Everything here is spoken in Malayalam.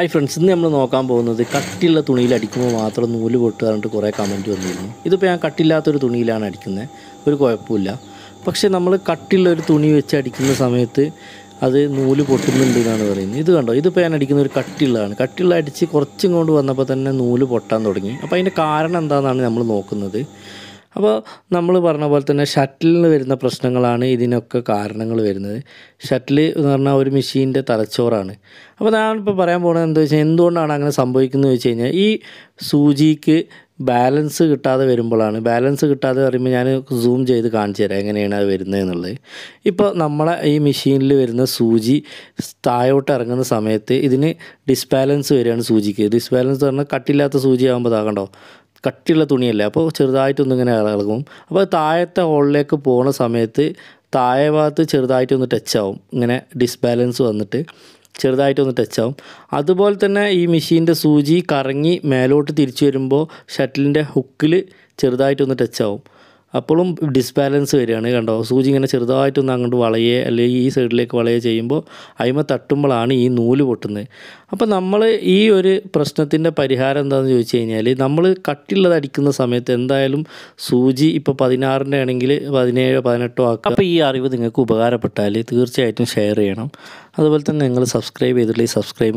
ഹായ് ഫ്രണ്ട്സ് ഇന്ന് നമ്മൾ നോക്കാൻ പോകുന്നത് കട്ടിയുള്ള തുണിയിൽ അടിക്കുമ്പോൾ മാത്രം നൂല് പൊട്ടുകാറുണ്ട് കുറേ കമൻറ്റ് വന്നിരുന്നു ഇതിപ്പോൾ ഞാൻ കട്ടില്ലാത്തൊരു തുണിയിലാണ് അടിക്കുന്നത് ഒരു കുഴപ്പമില്ല പക്ഷേ നമ്മൾ കട്ടിയുള്ള ഒരു തുണി വെച്ച് അടിക്കുന്ന സമയത്ത് അത് നൂല് പൊട്ടുന്നുണ്ട് എന്നാണ് പറയുന്നത് ഇത് കണ്ടോ ഇതിപ്പോൾ ഞാൻ അടിക്കുന്ന ഒരു കട്ടിയുള്ളതാണ് കട്ടിയുള്ള അടിച്ച് കുറച്ചും കൊണ്ട് വന്നപ്പോൾ തന്നെ നൂല് പൊട്ടാൻ തുടങ്ങി അപ്പോൾ അതിൻ്റെ കാരണം എന്താണെന്നാണ് നമ്മൾ നോക്കുന്നത് അപ്പോൾ നമ്മൾ പറഞ്ഞ പോലെ തന്നെ ഷട്ടിലിന് വരുന്ന പ്രശ്നങ്ങളാണ് ഇതിനൊക്കെ കാരണങ്ങൾ വരുന്നത് ഷട്ടിൽ എന്ന് പറഞ്ഞാൽ ഒരു മെഷീൻ്റെ തലച്ചോറാണ് അപ്പോൾ ഞാനിപ്പോൾ പറയാൻ പോകുന്നത് എന്താ വെച്ചാൽ എന്തുകൊണ്ടാണ് അങ്ങനെ സംഭവിക്കുന്നത് വെച്ച് കഴിഞ്ഞാൽ ഈ സൂചിക്ക് ബാലൻസ് കിട്ടാതെ വരുമ്പോഴാണ് ബാലൻസ് കിട്ടാതെ പറയുമ്പോൾ ഞാൻ സൂം ചെയ്ത് കാണിച്ചു തരാം എങ്ങനെയാണ് അത് വരുന്നത് എന്നുള്ളത് ഇപ്പോൾ നമ്മളെ ഈ മെഷീനിൽ വരുന്ന സൂചി താഴോട്ട് ഇറങ്ങുന്ന സമയത്ത് ഇതിന് ഡിസ്ബാലൻസ് വരികയാണ് സൂചിക്ക് ഡിസ്ബാലൻസ് പറഞ്ഞാൽ കട്ടില്ലാത്ത സൂചി ആകുമ്പോൾ ഇതാകണ്ടോ കട്ടിയുള്ള തുണിയല്ലേ അപ്പോൾ ചെറുതായിട്ടൊന്നിങ്ങനെ ഇളകും അപ്പോൾ താഴത്തെ ഹോളിലേക്ക് പോകുന്ന സമയത്ത് താഴെ ഭാഗത്ത് ചെറുതായിട്ടൊന്ന് ടച്ച് ആവും ഇങ്ങനെ ഡിസ്ബാലൻസ് വന്നിട്ട് ചെറുതായിട്ടൊന്ന് ടച്ചാവും അതുപോലെ തന്നെ ഈ മെഷീൻ്റെ സൂചി കറങ്ങി മേലോട്ട് തിരിച്ചു വരുമ്പോൾ ഷട്ടിലിൻ്റെ ഹുക്കിൽ ചെറുതായിട്ടൊന്ന് ടച്ചാവും അപ്പോഴും ഡിസ്ബാലൻസ് വരികയാണ് കണ്ടോ സൂചി ഇങ്ങനെ ചെറുതായിട്ടൊന്ന് അങ്ങോട്ട് വളയെ അല്ലെങ്കിൽ ഈ സൈഡിലേക്ക് വളയെ ചെയ്യുമ്പോൾ അയിമ തട്ടുമ്പോഴാണ് ഈ നൂല് പൊട്ടുന്നത് അപ്പോൾ നമ്മൾ ഈ ഒരു പ്രശ്നത്തിൻ്റെ പരിഹാരം എന്താണെന്ന് ചോദിച്ചു കഴിഞ്ഞാൽ നമ്മൾ കട്ടിയുള്ളത് അടിക്കുന്ന സമയത്ത് എന്തായാലും സൂചി ഇപ്പോൾ പതിനാറിൻ്റെ ആണെങ്കിൽ പതിനേഴോ പതിനെട്ടോ ആക്കുക അപ്പോൾ ഈ അറിവ് നിങ്ങൾക്ക് ഉപകാരപ്പെട്ടാൽ തീർച്ചയായിട്ടും ഷെയർ ചെയ്യണം അതുപോലെ തന്നെ നിങ്ങൾ സബ്സ്ക്രൈബ് ചെയ്തിട്ടുള്ള ഈ സബ്സ്ക്രൈബ്